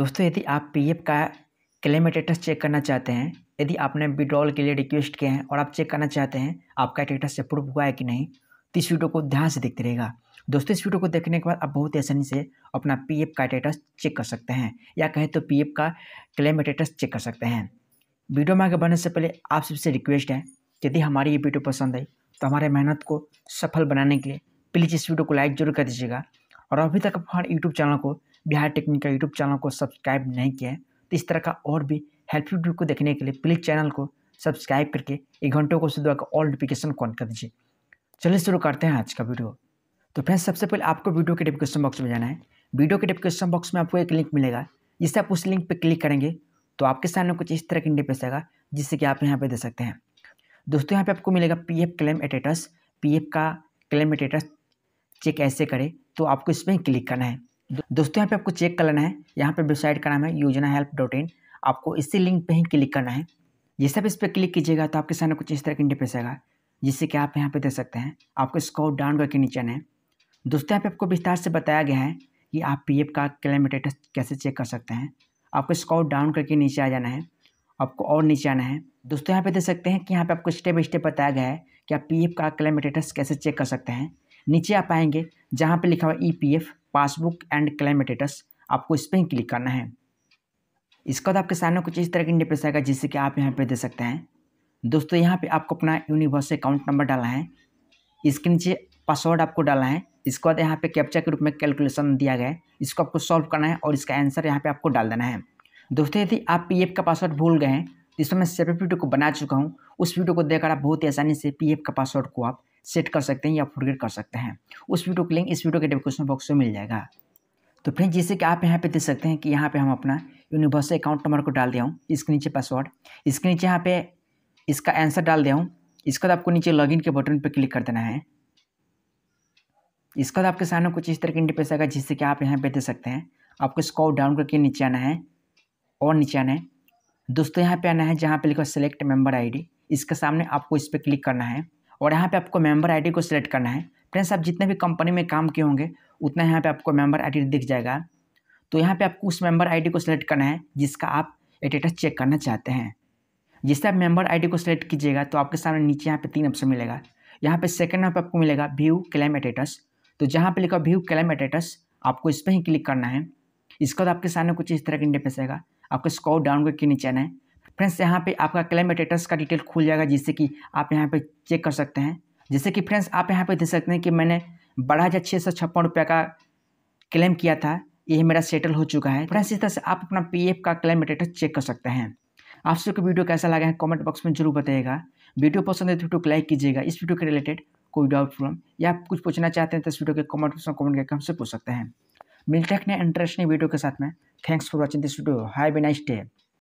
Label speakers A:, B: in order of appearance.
A: दोस्तों यदि आप पी एफ e का क्लेम स्टेटस चेक करना चाहते हैं यदि आपने विड्रॉल के लिए रिक्वेस्ट किए हैं और आप चेक करना चाहते हैं आपका स्टेटस अप्रूव हुआ है कि नहीं तो इस वीडियो को ध्यान से देखते रहेगा दोस्तों इस वीडियो को देखने के बाद आप बहुत ही आसानी से अपना पीएफ e का स्टेटस चेक कर सकते हैं या कहें तो पीएफ e का क्लेम स्टेटस चेक कर सकते हैं वीडियो में आगे बढ़ने से पहले आप सबसे रिक्वेस्ट है यदि हमारी ये वीडियो पसंद आई तो हमारे मेहनत को सफल बनाने के लिए प्लीज़ इस वीडियो को लाइक जरूर कर दीजिएगा और अभी तक आप हमारे यूट्यूब चैनल को बिहार टेक्निक का यूट्यूब चैनल को सब्सक्राइब नहीं किया है तो इस तरह का और भी हेल्पफुल वीडियो को देखने के लिए प्लीज़ चैनल को सब्सक्राइब करके एक घंटों को सुधा कर ऑल नोटिफिकेशन कॉन कर दीजिए चलिए शुरू करते हैं आज का वीडियो तो फ्रेंड्स सबसे पहले आपको वीडियो के डिस्क्रिप्शन बॉक्स में जाना है वीडियो के डिस्क्रिप्शन बॉक्स में आपको एक लिंक मिलेगा जिससे आप उस लिंक पर क्लिक करेंगे तो आपके सामने कुछ इस तरह की इंडिपेस आएगा जिससे कि आप यहाँ पर दे सकते हैं दोस्तों यहाँ पर आपको मिलेगा पी क्लेम एटेटस पी का क्लेम एटेटस चेक ऐसे करें तो आपको इसमें क्लिक करना है दोस्तों यहाँ पे आपको चेक कर लेना है यहाँ पे वेबसाइट का नाम है योजना हेल्प डॉट इन आपको इसी लिंक पे ही क्लिक करना है जैसे सब इस पर क्लिक कीजिएगा तो आपके सामने कुछ इस तरह का इंटरफेस आएगा जिससे कि आप यहाँ पे दे सकते हैं आपको इसको डाउन करके नीचे आना है दोस्तों यहाँ पे आपको विस्तार से बताया गया है कि आप पी का क्लेम स्टेटस कैसे चेक कर सकते हैं आपको इसको डाउन करके नीचे आ जाना है आपको और नीचे आना है दोस्तों यहाँ पे दे सकते हैं कि यहाँ पे आपको स्टेप बाई स्टेप बताया गया है कि आप पी का क्लेम स्टेटस कैसे चेक कर सकते हैं नीचे आप आएंगे जहाँ पे लिखा हुआ E P F passbook and claim status आपको इस पर ही क्लिक करना है इसके बाद तो आपके सामने कुछ इस तरह की इंटरप्रेस आएगा जिससे कि आप यहाँ पे दे सकते हैं दोस्तों यहाँ पे आपको अपना यूनिवर्स अकाउंट नंबर डाला है इसके नीचे पासवर्ड आपको डाला है इसके बाद यहाँ पर कैप्चा के रूप में कैलकुलेशन दिया गया है इसको आपको सॉल्व करना है और इसका आंसर यहाँ पर आपको डाल देना है दोस्तों यदि आप पी का पासवर्ड भूल गए हैं जिसमें मैं सेपरेट वीडियो को बना चुका हूँ उस वीडियो को देखकर आप बहुत ही आसानी से पी का पासवर्ड को आप सेट कर सकते हैं या फॉरगेट कर सकते हैं उस वीडियो का लिंक इस वीडियो के डिस्क्रिप्शन बॉक्स में मिल जाएगा तो फ्रेंड जैसे कि आप यहाँ पे देख सकते हैं कि यहाँ पे हम अपना यूनिवर्सल अकाउंट नंबर को डाल दिया हूँ इसके नीचे पासवर्ड इसके नीचे यहाँ पे इसका आंसर डाल दिया हूँ इसके बाद आपको नीचे लॉगिन के बटन पर क्लिक कर देना है इसके बाद आपके सामने कुछ इस तरह की इंटरफेस आएगा जिससे कि आप यहाँ पे दे सकते हैं आपको इसको डाउन करके नीचे आना है और नीचे आना है दोस्तों यहाँ पे आना है जहाँ पे लिखा सेलेक्ट मेंबर डी इसके सामने आपको इस पर क्लिक करना है और यहाँ पे आपको मेंबर आईडी को सिलेक्ट करना है फ्रेंड्स आप जितने भी कंपनी में काम किए होंगे उतना यहाँ पे आपको मेंबर आईडी दिख जाएगा तो यहाँ पे आपको उस मेंबर आईडी को सिलेक्ट करना है जिसका आप एटेटस चेक करना चाहते हैं जिससे आप मेंबर आईडी को सिलेक्ट कीजिएगा तो आपके सामने नीचे यहाँ पर तीन ऑप्शन मिलेगा यहाँ पर सेकेंड यहाँ पर आपको मिलेगा व्यू क्लेम एटेटस तो जहाँ पर लिखा व्यू क्लेम एटेटस आपको इस पर ही क्लिक करना है इसके बाद आपके सामने कुछ इस तरह का इंडेपेस आएगा आपको स्कॉल डाउन करके नीचे आना है फ्रेंड्स यहाँ पे आपका क्लेम स्टेटस का डिटेल खुल जाएगा जिससे कि आप यहाँ पे चेक कर सकते हैं जैसे कि फ्रेंड्स आप यहाँ पे देख सकते हैं कि मैंने बारह हज़ार छः सौ छप्पन रुपये का क्लेम किया था ये मेरा सेटल हो चुका है फ्रेंड्स इस तरह से आप अपना पी का क्लेम स्टेटस चेक कर सकते हैं आप सबको वीडियो कैसा लगा है कॉमेंट बॉक्स में जरूर बताइएगा वीडियो पसंद है तो वीडियो को लाइक कीजिएगा इस वीडियो के रिलेटेड कोई डाउट प्रॉब्लम या आप कुछ पूछना चाहते हैं तो इस वीडियो के कमेंट बॉक्स में कमेंट करके हमसे पूछ सकते हैं मिलते हैं इंटरेस्टिंग वीडियो के साथ में thanks for watching this video have a nice day